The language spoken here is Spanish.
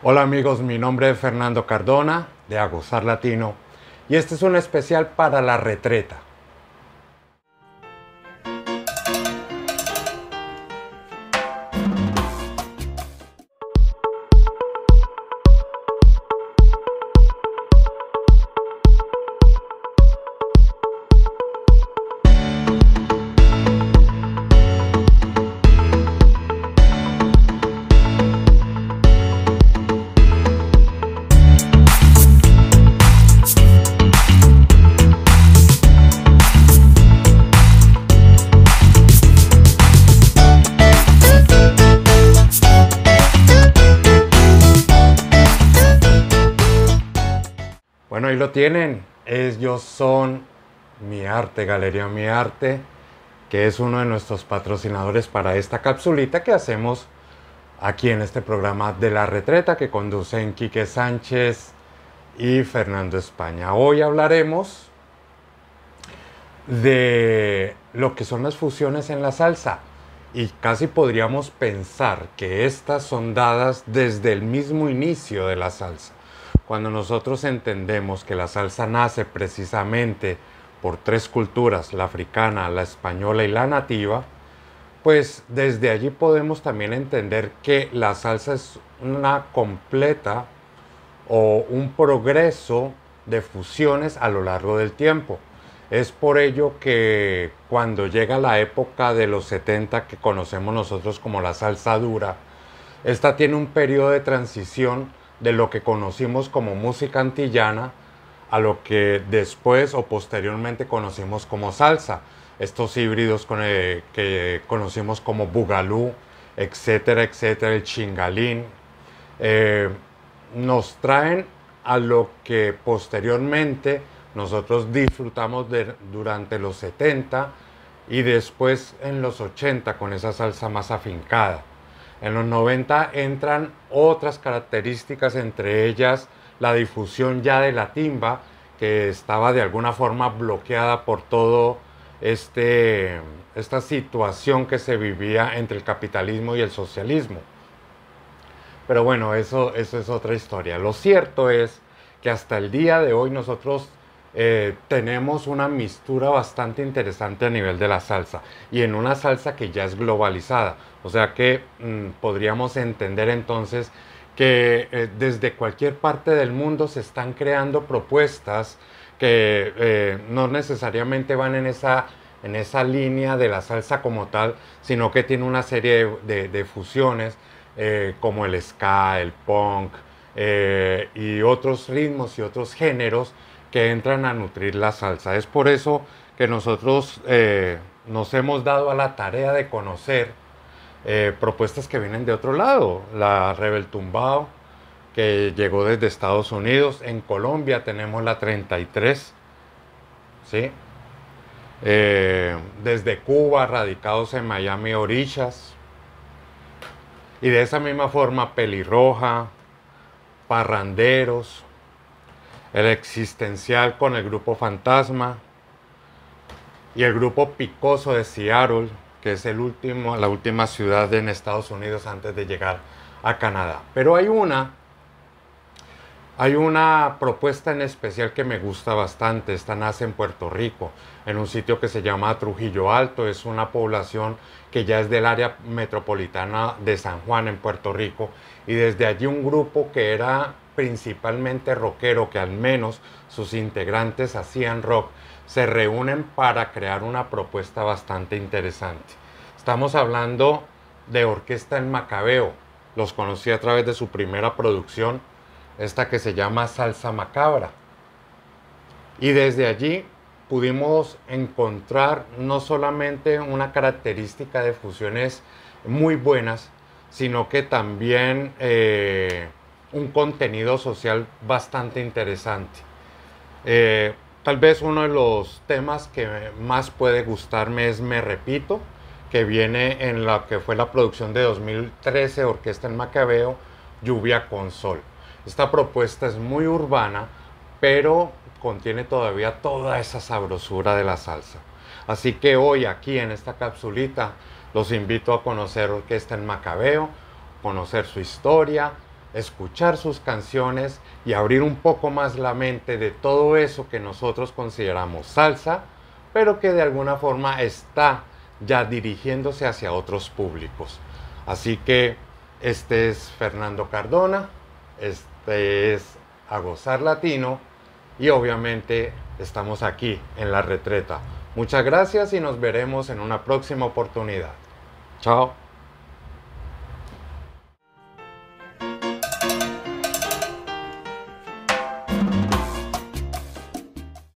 Hola amigos, mi nombre es Fernando Cardona de Aguzar Latino y este es un especial para la retreta. Bueno, ahí lo tienen. Ellos son Mi Arte, Galería Mi Arte, que es uno de nuestros patrocinadores para esta capsulita que hacemos aquí en este programa de la retreta que conducen Quique Sánchez y Fernando España. Hoy hablaremos de lo que son las fusiones en la salsa y casi podríamos pensar que estas son dadas desde el mismo inicio de la salsa. Cuando nosotros entendemos que la salsa nace precisamente por tres culturas, la africana, la española y la nativa, pues desde allí podemos también entender que la salsa es una completa o un progreso de fusiones a lo largo del tiempo. Es por ello que cuando llega la época de los 70 que conocemos nosotros como la salsa dura, esta tiene un periodo de transición de lo que conocimos como música antillana a lo que después o posteriormente conocimos como salsa. Estos híbridos eh, que conocimos como bugalú, etcétera, etcétera, el chingalín, eh, nos traen a lo que posteriormente nosotros disfrutamos durante los 70 y después en los 80 con esa salsa más afincada. En los 90 entran otras características, entre ellas la difusión ya de la timba, que estaba de alguna forma bloqueada por todo este, esta situación que se vivía entre el capitalismo y el socialismo. Pero bueno, eso, eso es otra historia. Lo cierto es que hasta el día de hoy nosotros eh, tenemos una mistura bastante interesante a nivel de la salsa y en una salsa que ya es globalizada. O sea que mm, podríamos entender entonces que eh, desde cualquier parte del mundo se están creando propuestas que eh, no necesariamente van en esa, línea de la salsa como tal, sino que tiene una serie de, fusiones como el ska, el punk y otros ritmos y otros géneros que entran a nutrir la salsa. Es por eso que nosotros eh, nos hemos dado a la tarea de conocer eh, propuestas que vienen de otro lado. La Rebel Tumbao, que llegó desde Estados Unidos. En Colombia tenemos la 33. Eh, desde Cuba, radicados en Miami Orillas. Y de esa misma forma, Pelirroja, Parranderos, el existencial con el grupo Fantasma y el grupo Picoso de Seattle, que es la última ciudad en Estados Unidos antes de llegar a Canadá. Pero hay una hay una propuesta en especial que me gusta bastante. Esta nace en Puerto Rico, en un sitio que se llama Trujillo Alto. Es una población que ya es del área metropolitana de San Juan, en Puerto Rico. Y desde allí un grupo que era principalmente rockero, que al menos sus integrantes hacían rock, se reúnen para crear una propuesta bastante interesante. Estamos hablando de Orquesta en Macabeo. Los conocí a través de su primera producción esta que se llama Salsa Macabra. Y desde allí pudimos encontrar no solamente una característica de fusiones muy buenas, sino que también eh, un contenido social bastante interesante. Eh, tal vez uno de los temas que más puede gustarme es Me Repito, que viene en la que fue la producción de 2013, Orquesta en Macabeo, Lluvia con Sol. Esta propuesta es muy urbana, pero contiene todavía toda esa sabrosura de la salsa. Así que hoy aquí en esta capsulita los invito a conocer Orquesta en Macabeo, conocer su historia, escuchar sus canciones y abrir un poco más la mente de todo eso que nosotros consideramos salsa, pero que de alguna forma está ya dirigiéndose hacia otros públicos. Así que este es Fernando Cardona. Este es A Gozar Latino y obviamente estamos aquí en la retreta. Muchas gracias y nos veremos en una próxima oportunidad. Chao.